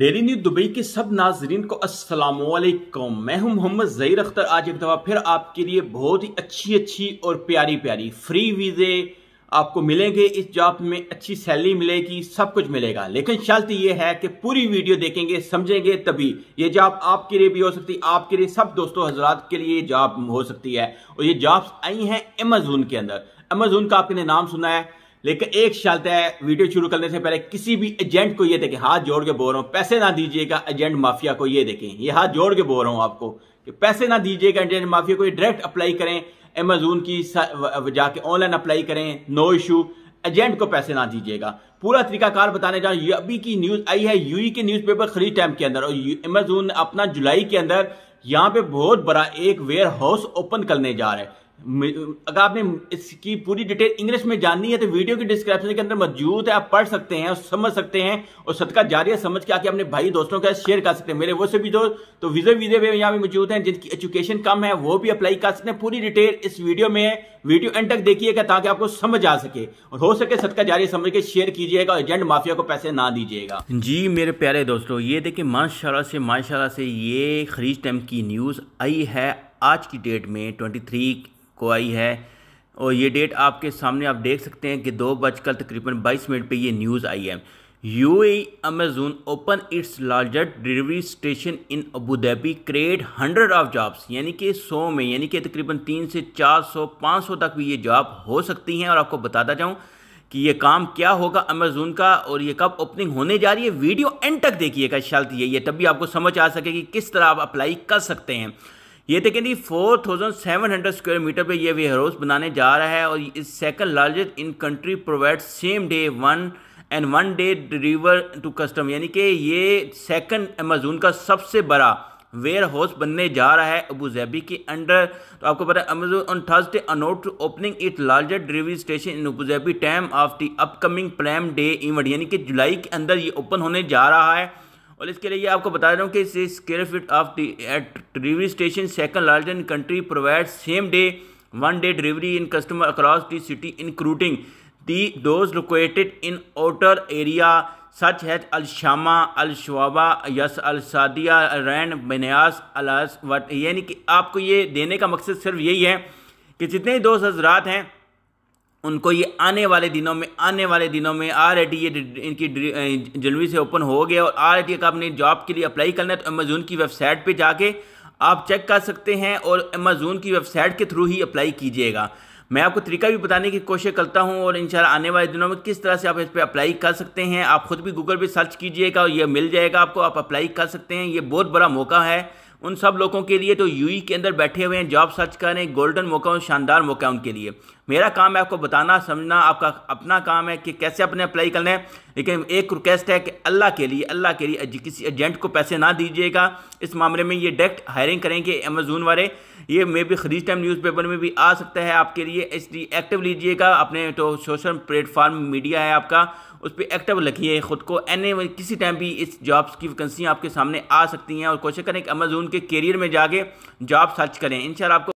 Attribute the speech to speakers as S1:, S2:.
S1: daily news Dubai के सब नाजरीन को अस्सलाम वालेकुम मैं हूं मोहम्मद जहीर अख्तर आज एक दफ़ा फिर आपके लिए बहुत ही अच्छी अच्छी और प्यारी प्यारी फ्री वीज़े आपको मिलेंगे इस जॉब में अच्छी सैलरी मिलेगी सब कुछ मिलेगा लेकिन शर्त यह है कि पूरी वीडियो देखेंगे समझेंगे तभी ये जॉब आपके लिए भी हो सकती है आपके लिए सब दोस्तों हजरात के लिए जॉब हो सकती है और ये जॉब्स आई हैं अमेजोन के अंदर अमेजोन का आपने नाम सुना है लेकिन एक शर्त है वीडियो शुरू करने से पहले किसी भी एजेंट को ये देखें हाथ जोड़ के बोल रहा हूँ पैसे ना दीजिएगा एजेंट माफिया को ये देखें ये हाथ जोड़ के बोल रहा हूँ आपको कि पैसे ना दीजिएगा एजेंट माफिया को ये डायरेक्ट अप्लाई करें अमेजोन की जाके ऑनलाइन अप्लाई करें नो इशू एजेंट को पैसे ना दीजिएगा पूरा तरीकाकार बताने जा रहा अभी की न्यूज आई है यूई के न्यूज पेपर खरीद टाइम के अंदर और अमेजोन अपना जुलाई के अंदर यहाँ पे बहुत बड़ा एक वेयर हाउस ओपन करने जा रहा है अगर आपने इसकी पूरी डिटेल इंग्लिश में जाननी है तो वीडियो की डिस्क्रिप्शन के अंदर मौजूद है आप पढ़ सकते हैं और समझ सकते हैं और सदका जारिया समझ के आके अपने भाई दोस्तों के साथ शेयर कर सकते हैं मेरे वो से भी दोस्त तो वीजे वीजे भी यहाँ पे मौजूद हैं जिनकी एजुकेशन कम है वो भी अप्लाई कर सकते हैं पूरी डिटेल इस वीडियो में वीडियो एंड तक देखिएगा ताकि आपको समझ आ सके और हो सके सदका जारी समझ के शेयर कीजिएगा एजेंट माफिया को पैसे ना दीजिएगा जी मेरे प्यारे दोस्तों ये देखिए माशाला से माशाला से ये खरीज टाइम की न्यूज़ आई है आज की डेट में ट्वेंटी को आई है और ये डेट आपके सामने आप देख सकते हैं कि दो बजकर तकरीबन बाईस मिनट पे ये न्यूज़ आई है U A Amazon open its larger delivery station in Abu Dhabi create hundred of jobs यानी कि सौ में यानी कि तकरीबन तीन से चार सौ पाँच सौ तक भी ये जॉब हो सकती हैं और आपको बताता जाऊँ कि ये काम क्या होगा अमेजोन का और ये कब ओपनिंग होने जा रही है वीडियो एंड तक देखिएगा शायद ये तब भी आपको समझ आ सके कि किस तरह आप अप्लाई कर सकते हैं ये देखें जी four thousand seven hundred square metre पर यह वेयर हाउस बनाने जा रहा है और इस second largest in country provide same day one and one day deliver to custom यानी कि ये सेकंड अमेजोन का सबसे बड़ा वेयर हाउस बनने जा रहा है अबू जैबी के अंडर तो आपको पता है Amazon on Thursday announced opening it larger delivery station in Abu Dhabi time of the upcoming Prime Day event यानी कि जुलाई के अंदर ये ओपन होने जा रहा है और इसके लिए आपको बता रहा हूँ कि इस square feet of at delivery station second large in country provide same day one day delivery in customer across the city including the those located in outer area such has अलशामा अलशवाबा यस अलसादिया रैन बनयास अलास वट यानी कि आपको ये देने का मकसद सिर्फ यही है कि जितने दोस्त हजरात हैं उनको ये आने वाले दिनों में आने वाले दिनों में आर आई टी ये इनकी जनवरी से ओपन हो गया और आर आई टी का अपने जॉब के लिए अप्लाई करना है तो अमेजोन की वेबसाइट पे जाके आप चेक कर सकते हैं और अमेजोन की वेबसाइट के थ्रू ही अप्लाई कीजिएगा मैं आपको तरीका भी बताने की कोशिश करता हूं और इंशाल्लाह आने वाले दिनों में किस तरह से आप इस पर अप्लाई कर सकते हैं आप खुद भी गूगल पर सर्च कीजिएगा और यह मिल जाएगा आपको आप अप्लाई कर सकते हैं ये बहुत बड़ा मौका है उन सब लोगों के लिए तो यूई e के अंदर बैठे हुए हैं जॉब सर्च कर रहे हैं गोल्डन मौका और शानदार मौका उनके लिए मेरा काम है आपको बताना समझना आपका अपना काम है कि कैसे अपने अप्लाई करना है लेकिन एक रिक्वेस्ट है कि अल्लाह के लिए अल्लाह के लिए किसी एजेंट को पैसे ना दीजिएगा इस मामले में ये डायरेक्ट हायरिंग करेंगे अमेजोन वाले ये मे भी खरीज टाइम न्यूज़पेपर में भी आ सकता है आपके लिए इसलिए एक्टिव लीजिएगा अपने तो सोशल प्लेटफॉर्म मीडिया है आपका उस पर एक्टिव रखिए खुद को एनी किसी टाइम भी इस जॉब्स की वैकेंसियाँ आपके सामने आ सकती हैं और कोशिश करें कि अमेजोन के करियर में जाके जॉब सर्च करें इन आपको